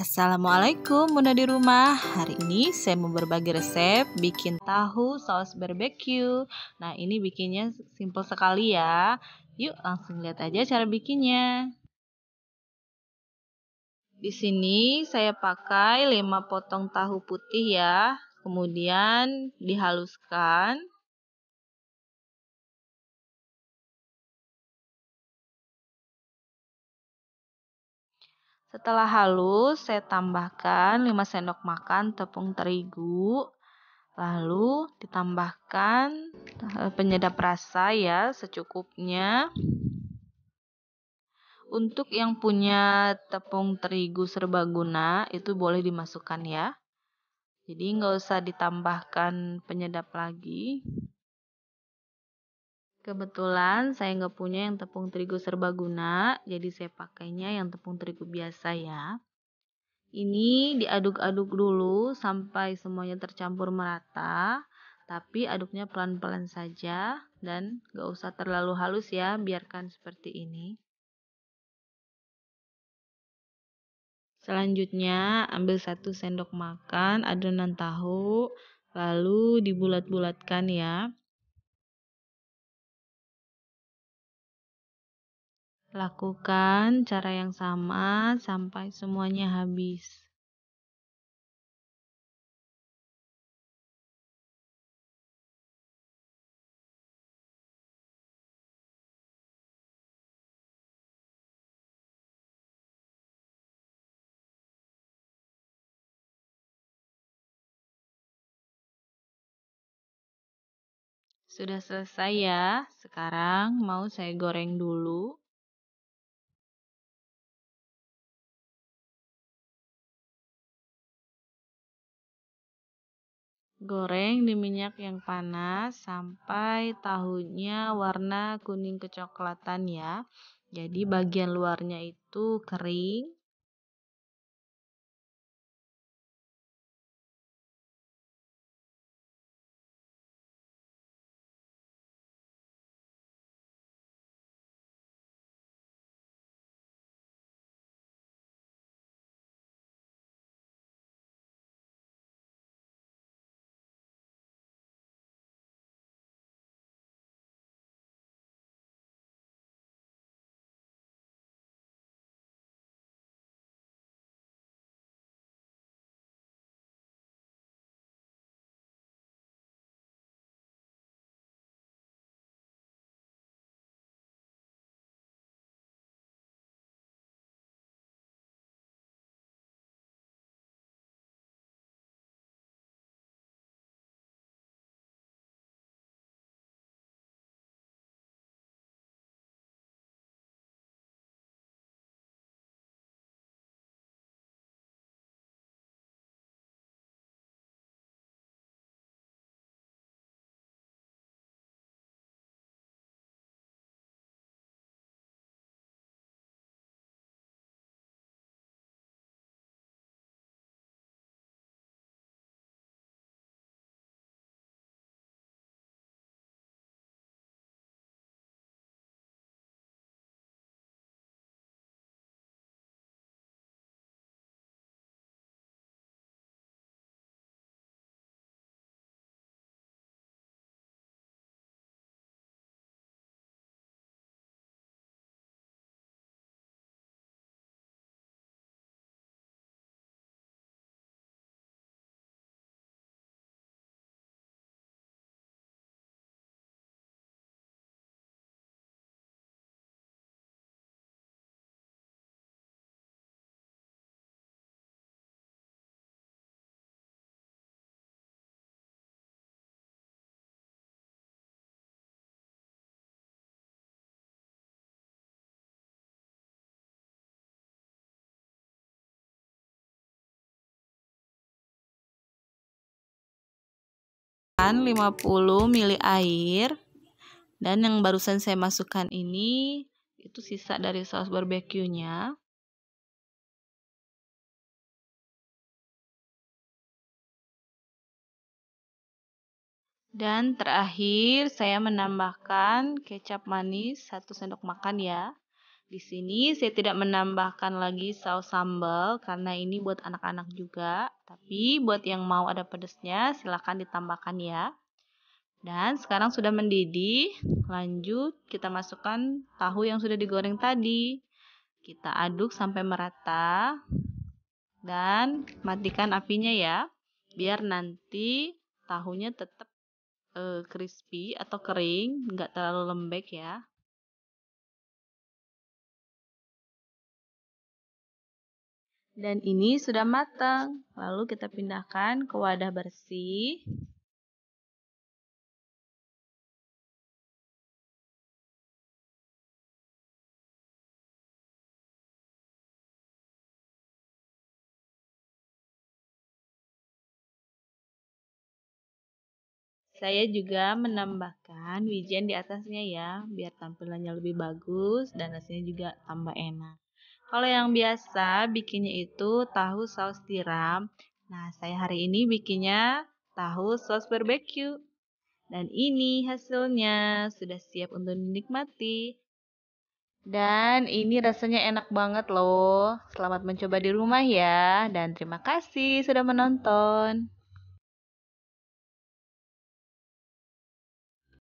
Assalamualaikum Bunda di rumah Hari ini saya mau berbagi resep Bikin tahu saus barbecue. Nah ini bikinnya simple sekali ya Yuk langsung lihat aja cara bikinnya Di sini saya pakai 5 potong tahu putih ya kemudian dihaluskan Setelah halus, saya tambahkan 5 sendok makan tepung terigu. Lalu ditambahkan eh, penyedap rasa ya secukupnya. Untuk yang punya tepung terigu serbaguna itu boleh dimasukkan ya. Jadi nggak usah ditambahkan penyedap lagi. Kebetulan saya nggak punya yang tepung terigu serbaguna, jadi saya pakainya yang tepung terigu biasa ya. Ini diaduk-aduk dulu sampai semuanya tercampur merata, tapi aduknya pelan-pelan saja dan nggak usah terlalu halus ya, biarkan seperti ini. Selanjutnya, ambil satu sendok makan adonan tahu, lalu dibulat-bulatkan ya. Lakukan cara yang sama sampai semuanya habis. Sudah selesai ya. Sekarang mau saya goreng dulu. Goreng di minyak yang panas sampai tahunya warna kuning kecoklatan ya. Jadi bagian luarnya itu kering, masukkan 50 ml air dan yang barusan saya masukkan ini itu sisa dari saus barbeque-nya. Dan terakhir saya menambahkan kecap manis 1 sendok makan ya. Di sini saya tidak menambahkan lagi saus sambal karena ini buat anak-anak juga. Tapi buat yang mau ada pedasnya silahkan ditambahkan ya. Dan sekarang sudah mendidih, lanjut kita masukkan tahu yang sudah digoreng tadi. Kita aduk sampai merata dan matikan apinya ya, biar nanti tahunya tetap e, eh, crispy atau kering, nggak terlalu lembek ya. Dan ini sudah matang. Lalu kita pindahkan ke wadah bersih. Saya juga menambahkan wijen di atasnya ya, biar tampilannya lebih bagus dan rasanya juga tambah enak. Kalau yang biasa bikinnya itu tahu saus tiram. Nah, saya hari ini bikinnya tahu saus barbecue Dan ini hasilnya sudah siap untuk dinikmati. Dan ini rasanya enak banget loh. Selamat mencoba di rumah ya. Dan terima kasih sudah menonton.